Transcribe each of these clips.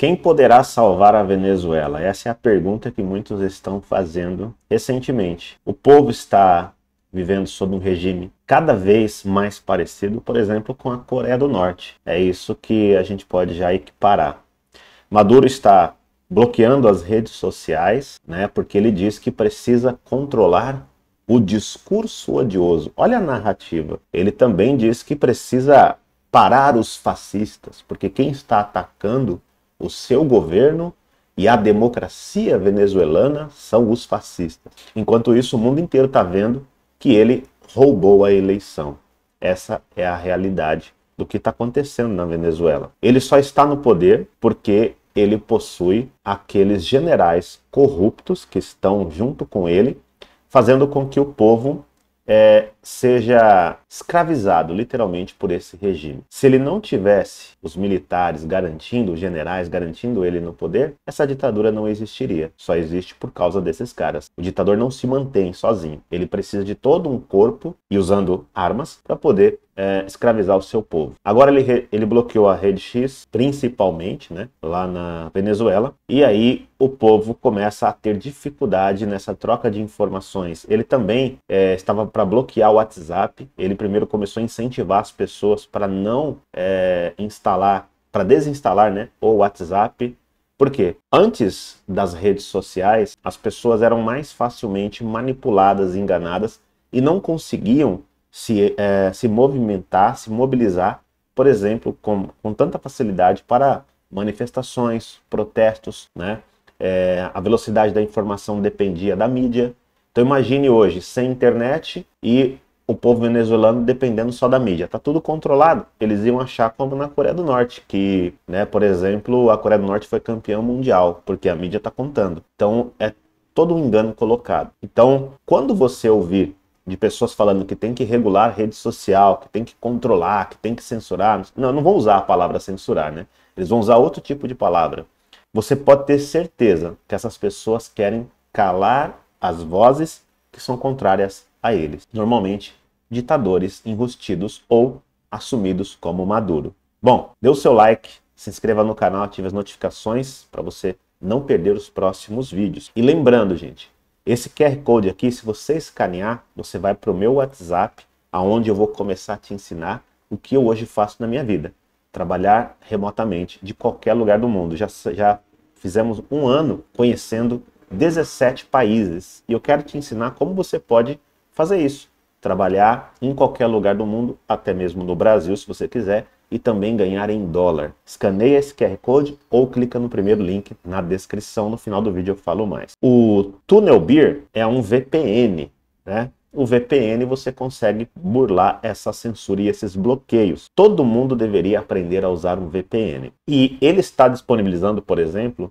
Quem poderá salvar a Venezuela? Essa é a pergunta que muitos estão fazendo recentemente. O povo está vivendo sob um regime cada vez mais parecido, por exemplo, com a Coreia do Norte. É isso que a gente pode já equiparar. Maduro está bloqueando as redes sociais, né, porque ele diz que precisa controlar o discurso odioso. Olha a narrativa. Ele também diz que precisa parar os fascistas, porque quem está atacando o seu governo e a democracia venezuelana são os fascistas. Enquanto isso, o mundo inteiro está vendo que ele roubou a eleição. Essa é a realidade do que está acontecendo na Venezuela. Ele só está no poder porque ele possui aqueles generais corruptos que estão junto com ele, fazendo com que o povo é, seja escravizado literalmente por esse regime. Se ele não tivesse os militares garantindo, os generais garantindo ele no poder, essa ditadura não existiria. Só existe por causa desses caras. O ditador não se mantém sozinho. Ele precisa de todo um corpo e usando armas para poder é, escravizar o seu povo. Agora ele, ele bloqueou a rede X, principalmente, né, lá na Venezuela, e aí o povo começa a ter dificuldade nessa troca de informações. Ele também é, estava para bloquear o WhatsApp. Ele primeiro começou a incentivar as pessoas para não é, instalar, para desinstalar né, o WhatsApp. Por quê? Antes das redes sociais, as pessoas eram mais facilmente manipuladas, enganadas e não conseguiam se, é, se movimentar, se mobilizar, por exemplo, com, com tanta facilidade para manifestações, protestos, né? É, a velocidade da informação dependia da mídia. Então imagine hoje sem internet e o povo venezuelano dependendo só da mídia. Tá tudo controlado. Eles iam achar como na Coreia do Norte, que, né, por exemplo, a Coreia do Norte foi campeã mundial, porque a mídia tá contando. Então é todo um engano colocado. Então, quando você ouvir de pessoas falando que tem que regular rede social, que tem que controlar, que tem que censurar, não, não vão usar a palavra censurar, né? Eles vão usar outro tipo de palavra. Você pode ter certeza que essas pessoas querem calar as vozes que são contrárias a eles, normalmente ditadores enrustidos ou assumidos como Maduro. Bom, dê o seu like, se inscreva no canal, ative as notificações para você não perder os próximos vídeos. E lembrando, gente, esse QR Code aqui, se você escanear, você vai para o meu WhatsApp, aonde eu vou começar a te ensinar o que eu hoje faço na minha vida. Trabalhar remotamente de qualquer lugar do mundo. Já, já fizemos um ano conhecendo 17 países e eu quero te ensinar como você pode fazer isso. Trabalhar em qualquer lugar do mundo, até mesmo no Brasil, se você quiser, e também ganhar em dólar. Escaneia esse QR Code ou clica no primeiro link na descrição. No final do vídeo eu falo mais. O Beer é um VPN, né? O VPN você consegue burlar essa censura e esses bloqueios. Todo mundo deveria aprender a usar um VPN. E ele está disponibilizando, por exemplo,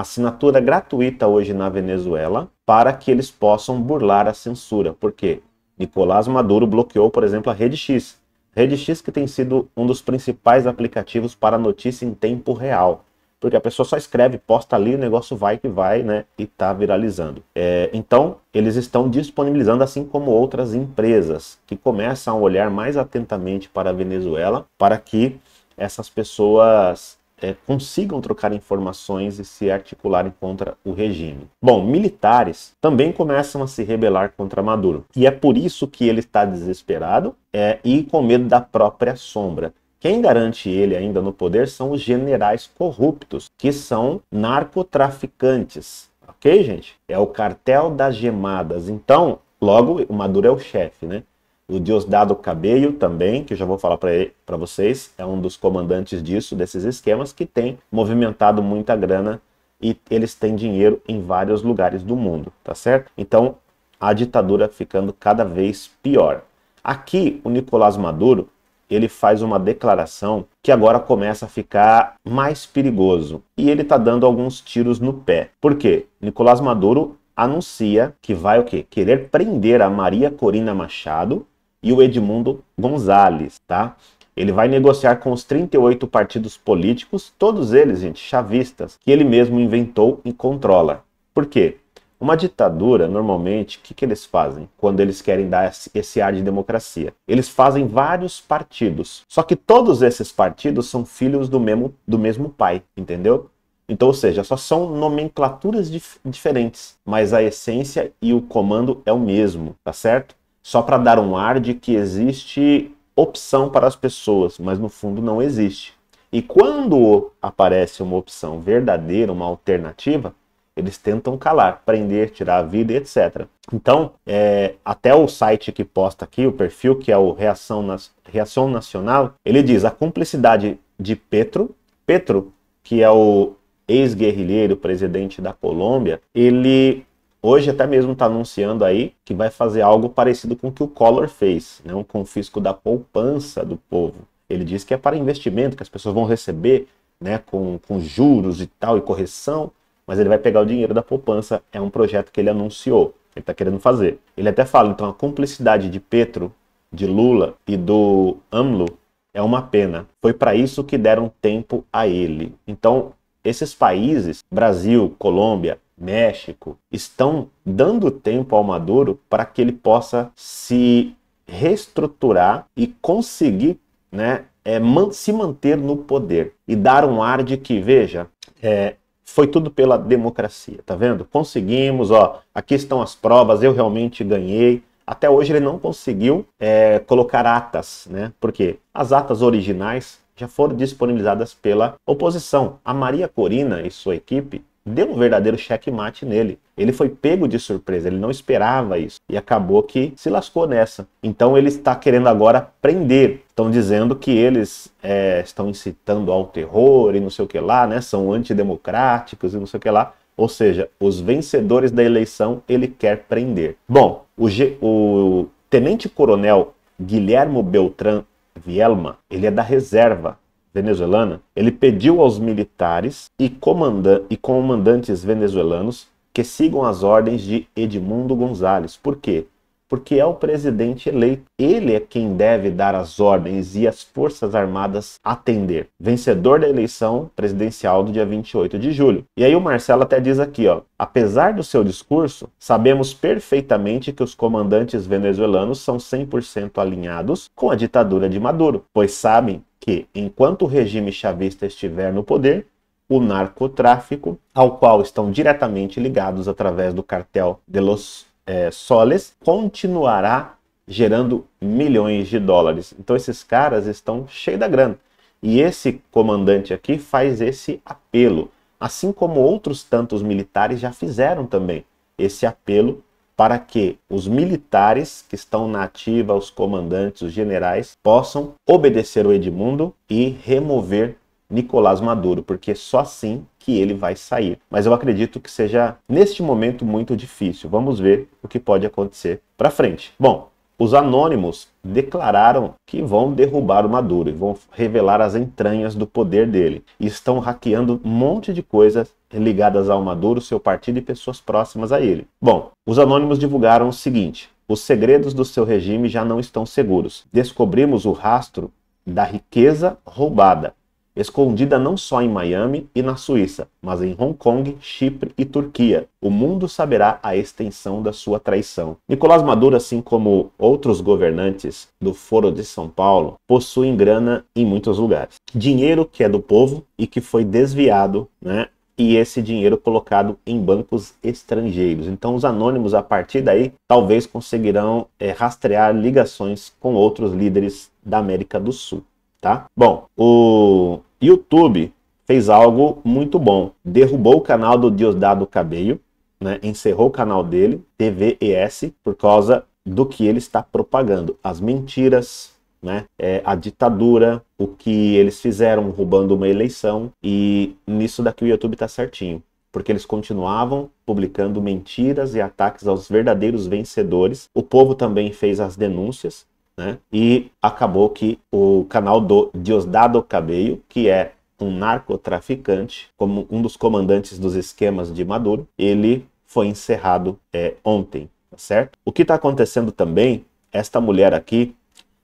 assinatura gratuita hoje na Venezuela para que eles possam burlar a censura. Porque Nicolás Maduro bloqueou, por exemplo, a Rede X. Rede X que tem sido um dos principais aplicativos para notícia em tempo real. Porque a pessoa só escreve, posta ali, o negócio vai que vai, né? E tá viralizando. É, então, eles estão disponibilizando, assim como outras empresas, que começam a olhar mais atentamente para a Venezuela, para que essas pessoas é, consigam trocar informações e se articularem contra o regime. Bom, militares também começam a se rebelar contra Maduro. E é por isso que ele está desesperado é, e com medo da própria sombra. Quem garante ele ainda no poder são os generais corruptos, que são narcotraficantes. Ok, gente? É o cartel das gemadas. Então, logo, o Maduro é o chefe, né? o Diosdado Cabello também, que eu já vou falar para vocês, é um dos comandantes disso, desses esquemas, que tem movimentado muita grana e eles têm dinheiro em vários lugares do mundo, tá certo? Então, a ditadura ficando cada vez pior. Aqui, o Nicolás Maduro, ele faz uma declaração que agora começa a ficar mais perigoso. E ele tá dando alguns tiros no pé. Por quê? Nicolás Maduro anuncia que vai o quê? Querer prender a Maria Corina Machado, e o Edmundo Gonzalez, tá? Ele vai negociar com os 38 partidos políticos, todos eles, gente, chavistas, que ele mesmo inventou e controla. Por quê? Uma ditadura, normalmente, o que, que eles fazem quando eles querem dar esse ar de democracia? Eles fazem vários partidos. Só que todos esses partidos são filhos do mesmo, do mesmo pai, entendeu? Então, ou seja, só são nomenclaturas dif diferentes, mas a essência e o comando é o mesmo, tá certo? só para dar um ar de que existe opção para as pessoas, mas no fundo não existe. E quando aparece uma opção verdadeira, uma alternativa, eles tentam calar, prender, tirar a vida, etc. Então, é, até o site que posta aqui, o perfil, que é o Reação, Nas... Reação Nacional, ele diz a cumplicidade de Petro. Petro, que é o ex-guerrilheiro, presidente da Colômbia, ele Hoje até mesmo está anunciando aí que vai fazer algo parecido com o que o Collor fez, né? um confisco da poupança do povo. Ele diz que é para investimento, que as pessoas vão receber né, com, com juros e tal, e correção, mas ele vai pegar o dinheiro da poupança, é um projeto que ele anunciou, ele está querendo fazer. Ele até fala, então, a cumplicidade de Petro, de Lula e do AMLO é uma pena. Foi para isso que deram tempo a ele. Então, esses países, Brasil, Colômbia, México, estão dando tempo ao Maduro para que ele possa se reestruturar e conseguir né, é, man se manter no poder e dar um ar de que, veja, é, foi tudo pela democracia, tá vendo? Conseguimos, ó, aqui estão as provas, eu realmente ganhei. Até hoje ele não conseguiu é, colocar atas, né? Porque as atas originais já foram disponibilizadas pela oposição. A Maria Corina e sua equipe deu um verdadeiro checkmate nele. Ele foi pego de surpresa, ele não esperava isso e acabou que se lascou nessa. Então ele está querendo agora prender. Estão dizendo que eles é, estão incitando ao terror e não sei o que lá, né? São antidemocráticos e não sei o que lá. Ou seja, os vencedores da eleição ele quer prender. Bom, o, G... o tenente-coronel Guilhermo Beltrán Vielma, ele é da reserva venezuelana, ele pediu aos militares e, comanda e comandantes venezuelanos que sigam as ordens de Edmundo Gonzalez. Por quê? porque é o presidente eleito. Ele é quem deve dar as ordens e as Forças Armadas atender. Vencedor da eleição presidencial do dia 28 de julho. E aí o Marcelo até diz aqui, ó, apesar do seu discurso, sabemos perfeitamente que os comandantes venezuelanos são 100% alinhados com a ditadura de Maduro, pois sabem que enquanto o regime chavista estiver no poder, o narcotráfico, ao qual estão diretamente ligados através do cartel de los é, soles, continuará gerando milhões de dólares. Então esses caras estão cheios da grana. E esse comandante aqui faz esse apelo, assim como outros tantos militares já fizeram também esse apelo para que os militares que estão na ativa, os comandantes, os generais, possam obedecer o Edmundo e remover Nicolás Maduro, porque é só assim que ele vai sair. Mas eu acredito que seja neste momento muito difícil. Vamos ver o que pode acontecer para frente. Bom, os anônimos declararam que vão derrubar o Maduro e vão revelar as entranhas do poder dele. E estão hackeando um monte de coisas ligadas ao Maduro, seu partido e pessoas próximas a ele. Bom, os anônimos divulgaram o seguinte: os segredos do seu regime já não estão seguros. Descobrimos o rastro da riqueza roubada escondida não só em Miami e na Suíça, mas em Hong Kong, Chipre e Turquia. O mundo saberá a extensão da sua traição. Nicolás Maduro, assim como outros governantes do Foro de São Paulo, possuem grana em muitos lugares. Dinheiro que é do povo e que foi desviado, né? E esse dinheiro colocado em bancos estrangeiros. Então, os anônimos, a partir daí, talvez conseguirão é, rastrear ligações com outros líderes da América do Sul tá? Bom, o YouTube fez algo muito bom. Derrubou o canal do Diosdado Cabello, né? encerrou o canal dele, TVES, por causa do que ele está propagando. As mentiras, né? É, a ditadura, o que eles fizeram roubando uma eleição. E nisso daqui o YouTube está certinho. Porque eles continuavam publicando mentiras e ataques aos verdadeiros vencedores. O povo também fez as denúncias né? E acabou que o canal do Diosdado Cabello, que é um narcotraficante, como um dos comandantes dos esquemas de Maduro, ele foi encerrado é, ontem, tá certo? O que está acontecendo também, esta mulher aqui,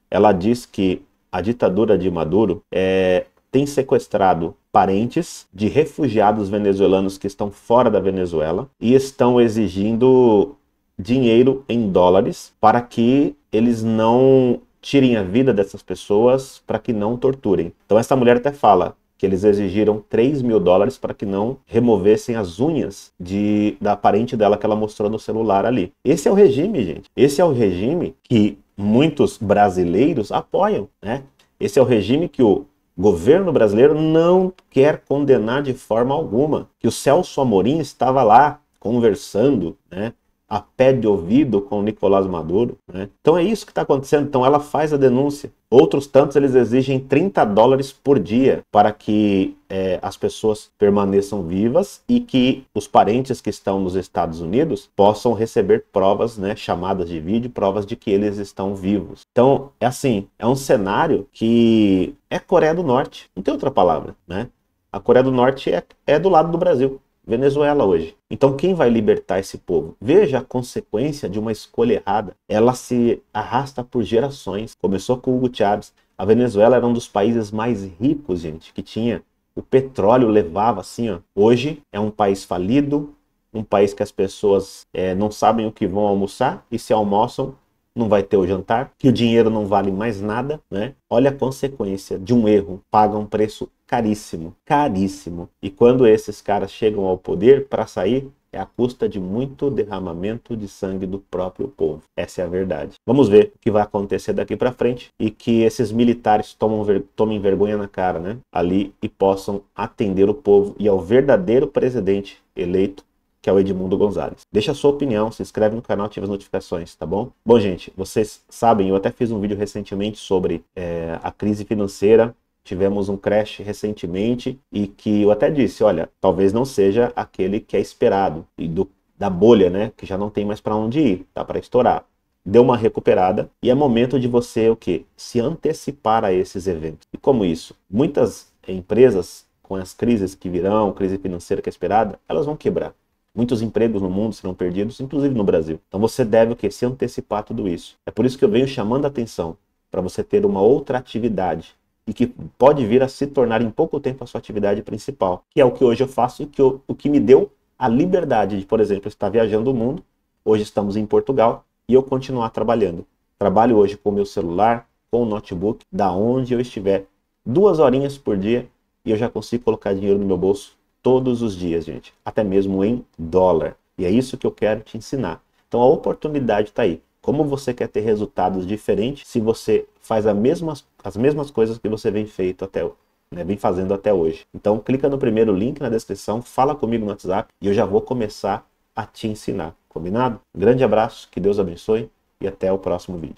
ela diz que a ditadura de Maduro é, tem sequestrado parentes de refugiados venezuelanos que estão fora da Venezuela e estão exigindo dinheiro em dólares para que eles não tirem a vida dessas pessoas, para que não torturem. Então essa mulher até fala que eles exigiram 3 mil dólares para que não removessem as unhas de, da parente dela que ela mostrou no celular ali. Esse é o regime, gente. Esse é o regime que muitos brasileiros apoiam, né? Esse é o regime que o governo brasileiro não quer condenar de forma alguma. Que o Celso Amorim estava lá conversando, né? a pé de ouvido com o Nicolás Maduro. Né? Então é isso que está acontecendo. Então ela faz a denúncia. Outros tantos eles exigem 30 dólares por dia para que é, as pessoas permaneçam vivas e que os parentes que estão nos Estados Unidos possam receber provas, né, chamadas de vídeo, provas de que eles estão vivos. Então é assim, é um cenário que é Coreia do Norte. Não tem outra palavra, né? A Coreia do Norte é, é do lado do Brasil. Venezuela hoje. Então quem vai libertar esse povo? Veja a consequência de uma escolha errada. Ela se arrasta por gerações. Começou com Hugo Chávez. A Venezuela era um dos países mais ricos, gente, que tinha o petróleo levava assim, ó. Hoje é um país falido, um país que as pessoas é, não sabem o que vão almoçar e se almoçam não vai ter o jantar, que o dinheiro não vale mais nada, né? Olha a consequência de um erro, paga um preço caríssimo, caríssimo. E quando esses caras chegam ao poder para sair, é a custa de muito derramamento de sangue do próprio povo. Essa é a verdade. Vamos ver o que vai acontecer daqui para frente e que esses militares ver, tomem vergonha na cara, né? Ali e possam atender o povo e ao verdadeiro presidente eleito que é o Edmundo Gonzalez. Deixa a sua opinião, se inscreve no canal, ativa as notificações, tá bom? Bom, gente, vocês sabem, eu até fiz um vídeo recentemente sobre é, a crise financeira tivemos um crash recentemente e que eu até disse, olha, talvez não seja aquele que é esperado e do, da bolha, né, que já não tem mais para onde ir, tá para estourar. Deu uma recuperada e é momento de você o que? Se antecipar a esses eventos. E como isso? Muitas empresas com as crises que virão, crise financeira que é esperada, elas vão quebrar. Muitos empregos no mundo serão perdidos, inclusive no Brasil. Então você deve o que? Se antecipar tudo isso. É por isso que eu venho chamando a atenção para você ter uma outra atividade e que pode vir a se tornar em pouco tempo a sua atividade principal, que é o que hoje eu faço e que eu, o que me deu a liberdade de, por exemplo, estar viajando o mundo. Hoje estamos em Portugal e eu continuar trabalhando. Trabalho hoje com o meu celular, com o notebook, da onde eu estiver, duas horinhas por dia e eu já consigo colocar dinheiro no meu bolso todos os dias, gente, até mesmo em dólar. E é isso que eu quero te ensinar. Então a oportunidade está aí. Como você quer ter resultados diferentes se você faz a mesma as mesmas coisas que você vem feito até né, vem fazendo até hoje. Então clica no primeiro link na descrição, fala comigo no WhatsApp e eu já vou começar a te ensinar, combinado? Grande abraço, que Deus abençoe e até o próximo vídeo.